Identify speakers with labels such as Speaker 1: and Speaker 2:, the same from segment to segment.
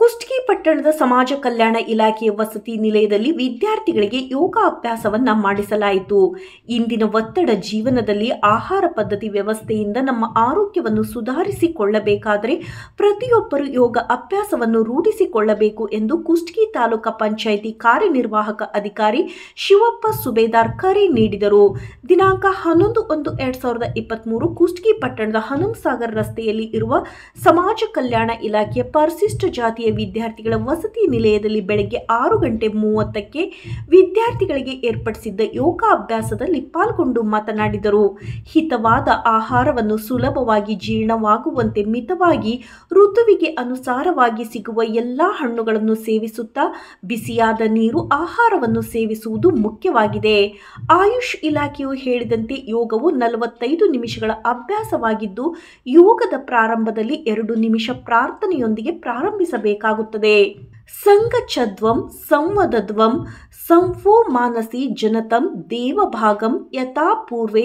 Speaker 1: ಕುಷ್ಟಗಿ ಪಟ್ಟಣದ ಸಮಾಜ ಕಲ್ಯಾಣ ಇಲಾಖೆಯ ವಸತಿ ನಿಲಯದಲ್ಲಿ ವಿದ್ಯಾರ್ಥಿಗಳಿಗೆ ಯೋಗ ಅಭ್ಯಾಸವನ್ನು ಮಾಡಿಸಲಾಯಿತು ಇಂದಿನ ಒತ್ತಡ ಜೀವನದಲ್ಲಿ ಆಹಾರ ಪದ್ಧತಿ ವ್ಯವಸ್ಥೆಯಿಂದ ನಮ್ಮ ಆರೋಗ್ಯವನ್ನು ಸುಧಾರಿಸಿಕೊಳ್ಳಬೇಕಾದರೆ ಪ್ರತಿಯೊಬ್ಬರು ಯೋಗ ಅಭ್ಯಾಸವನ್ನು ರೂಢಿಸಿಕೊಳ್ಳಬೇಕು ಎಂದು ಕುಷ್ಟಗಿ ತಾಲೂಕಾ ಪಂಚಾಯಿತಿ ಕಾರ್ಯನಿರ್ವಾಹಕ ಅಧಿಕಾರಿ ಶಿವಪ್ಪ ಸುಬೇದಾರ್ ಕರೆ ನೀಡಿದರು ದಿನಾಂಕ ಹನ್ನೊಂದು ಒಂದು ಎರಡ್ ಸಾವಿರದ ಇಪ್ಪತ್ತ್ ಕುಷ್ಟಗಿ ಪಟ್ಟಣದ ಹನುಮಸಾಗರ್ ರಸ್ತೆಯಲ್ಲಿ ಇರುವ ಸಮಾಜ ಕಲ್ಯಾಣ ಇಲಾಖೆಯ ಪರಿಶಿಷ್ಟ ಜಾತಿ ವಿದ್ಯಾರ್ಥಿಗಳ ವಸತಿ ನಿಲಯದಲ್ಲಿ ಬೆಳಗ್ಗೆ ಆರು ಗಂಟೆ ಮೂವತ್ತಕ್ಕೆ ವಿದ್ಯಾರ್ಥಿಗಳಿಗೆ ಏರ್ಪಡಿಸಿದ್ದ ಯೋಗ ಅಭ್ಯಾಸದಲ್ಲಿ ಪಾಲ್ಗೊಂಡು ಮಾತನಾಡಿದರು ಹಿತವಾದ ಆಹಾರವನ್ನು ಸುಲಭವಾಗಿ ಜೀರ್ಣವಾಗುವಂತೆ ಮಿತವಾಗಿ ಋತುವಿಗೆ ಅನುಸಾರವಾಗಿ ಸಿಗುವ ಎಲ್ಲ ಹಣ್ಣುಗಳನ್ನು ಸೇವಿಸುತ್ತಾ ಬಿಸಿಯಾದ ನೀರು ಆಹಾರವನ್ನು ಸೇವಿಸುವುದು ಮುಖ್ಯವಾಗಿದೆ ಆಯುಷ್ ಇಲಾಖೆಯು ಹೇಳಿದಂತೆ ಯೋಗವು ನಲವತ್ತೈದು ನಿಮಿಷಗಳ ಅಭ್ಯಾಸವಾಗಿದ್ದು ಯೋಗದ ಪ್ರಾರಂಭದಲ್ಲಿ ಎರಡು ನಿಮಿಷ ಪ್ರಾರ್ಥನೆಯೊಂದಿಗೆ ಪ್ರಾರಂಭಿಸಬೇಕು ಬೇಕಾಗುತ್ತದೆ ಸಂಗಚದ್ವಂ ಸಂವದದ್ವಂ ಸಂಫೋ ಮಾನಸಿ ಜನತಂ ದೇವಭಾಗಂ ಯಥಾ ಪೂರ್ವೆ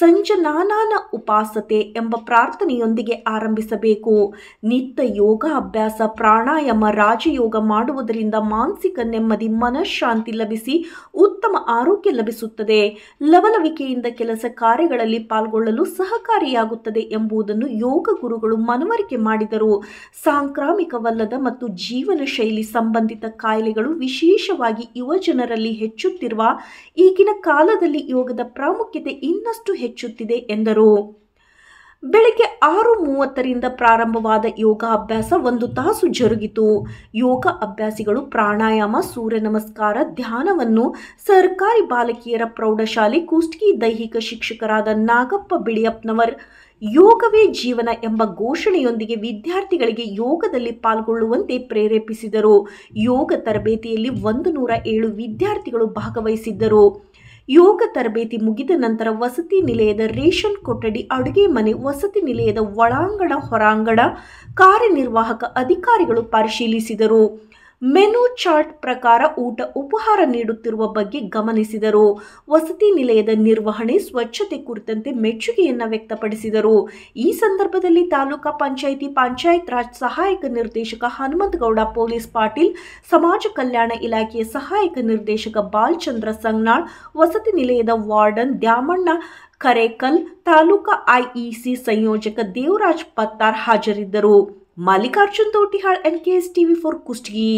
Speaker 1: ಸಂಜನಾನಾನ ಉಪಾಸತೆ ಎಂಬ ಪ್ರಾರ್ಥನೆಯೊಂದಿಗೆ ಆರಂಭಿಸಬೇಕು ನಿತ್ಯ ಯೋಗ ಅಭ್ಯಾಸ ಪ್ರಾಣಾಯಾಮ ರಾಜಯೋಗ ಮಾಡುವುದರಿಂದ ಮಾನಸಿಕ ನೆಮ್ಮದಿ ಮನಃಶಾಂತಿ ಲಭಿಸಿ ಉತ್ತ ಉತ್ತಮ ಆರೋಗ್ಯ ಲಭಿಸುತ್ತದೆ ಲವಲವಿಕೆಯಿಂದ ಕೆಲಸ ಕಾರ್ಯಗಳಲ್ಲಿ ಪಾಲ್ಗೊಳ್ಳಲು ಸಹಕಾರಿಯಾಗುತ್ತದೆ ಎಂಬುದನ್ನು ಯೋಗ ಗುರುಗಳು ಮನವರಿಕೆ ಮಾಡಿದರು ಸಾಂಕ್ರಾಮಿಕವಲ್ಲದ ಮತ್ತು ಜೀವನ ಶೈಲಿ ಸಂಬಂಧಿತ ಕಾಯಿಲೆಗಳು ವಿಶೇಷವಾಗಿ ಯುವಜನರಲ್ಲಿ ಹೆಚ್ಚುತ್ತಿರುವ ಈಗಿನ ಕಾಲದಲ್ಲಿ ಯೋಗದ ಪ್ರಾಮುಖ್ಯತೆ ಇನ್ನಷ್ಟು ಹೆಚ್ಚುತ್ತಿದೆ ಎಂದರು ಬೆಳಗ್ಗೆ ಆರು ಮೂವತ್ತರಿಂದ ಪ್ರಾರಂಭವಾದ ಯೋಗ ಅಭ್ಯಾಸ ಒಂದು ತಾಸು ಜರುಗಿತು ಯೋಗ ಅಭ್ಯಾಸಿಗಳು ಪ್ರಾಣಾಯಾಮ ಸೂರ್ಯ ನಮಸ್ಕಾರ ಧ್ಯಾನವನ್ನು ಸರ್ಕಾರಿ ಬಾಲಕಿಯರ ಪ್ರೌಢಶಾಲೆ ಕೂಷ್ಟಗಿ ದೈಹಿಕ ಶಿಕ್ಷಕರಾದ ನಾಗಪ್ಪ ಬಿಳಿಯಪ್ಪನವರ್ ಯೋಗವೇ ಜೀವನ ಎಂಬ ಘೋಷಣೆಯೊಂದಿಗೆ ವಿದ್ಯಾರ್ಥಿಗಳಿಗೆ ಯೋಗದಲ್ಲಿ ಪಾಲ್ಗೊಳ್ಳುವಂತೆ ಪ್ರೇರೇಪಿಸಿದರು ಯೋಗ ತರಬೇತಿಯಲ್ಲಿ ಒಂದು ನೂರ ಏಳು ವಿದ್ಯಾರ್ಥಿಗಳು ಭಾಗವಹಿಸಿದ್ದರು ಯೋಗ ತರಬೇತಿ ಮುಗಿದ ನಂತರ ವಸತಿ ನಿಲಯದ ರೇಷನ್ ಕೊಠಡಿ ಅಡುಗೆ ಮನೆ ವಸತಿ ನಿಲಯದ ಒಳಾಂಗಣ ಹೊರಾಂಗಣ ಕಾರ್ಯನಿರ್ವಾಹಕ ಅಧಿಕಾರಿಗಳು ಪರಿಶೀಲಿಸಿದರು ಮೆನು ಚಾರ್ಟ್ ಪ್ರಕಾರ ಊಟ ಉಪಹಾರ ನೀಡುತ್ತಿರುವ ಬಗ್ಗೆ ಗಮನಿಸಿದರು ವಸತಿ ನಿಲಯದ ನಿರ್ವಹಣೆ ಸ್ವಚ್ಛತೆ ಕುರಿತಂತೆ ಮೆಚ್ಚುಗೆಯನ್ನು ವ್ಯಕ್ತಪಡಿಸಿದರು ಈ ಸಂದರ್ಭದಲ್ಲಿ ತಾಲೂಕಾ ಪಂಚಾಯಿತಿ ಪಂಚಾಯತ್ ರಾಜ್ ಸಹಾಯಕ ನಿರ್ದೇಶಕ ಹನುಮಂತಗೌಡ ಪೊಲೀಸ್ ಪಾಟೀಲ್ ಸಮಾಜ ಕಲ್ಯಾಣ ಇಲಾಖೆಯ ಸಹಾಯಕ ನಿರ್ದೇಶಕ ಬಾಲ್ಚಂದ್ರ ಸಂಗ್ನಾಳ್ ವಸತಿ ನಿಲಯದ ವಾರ್ಡನ್ ದ್ಯಾಮಣ್ಣ ಕರೇಕಲ್ ತಾಲೂಕಾ ಐಇಸಿ ಸಂಯೋಜಕ ದೇವರಾಜ್ ಪತ್ತಾರ್ ಹಾಜರಿದ್ದರು Mallikarjun Totihal N K S TV four Kushtagi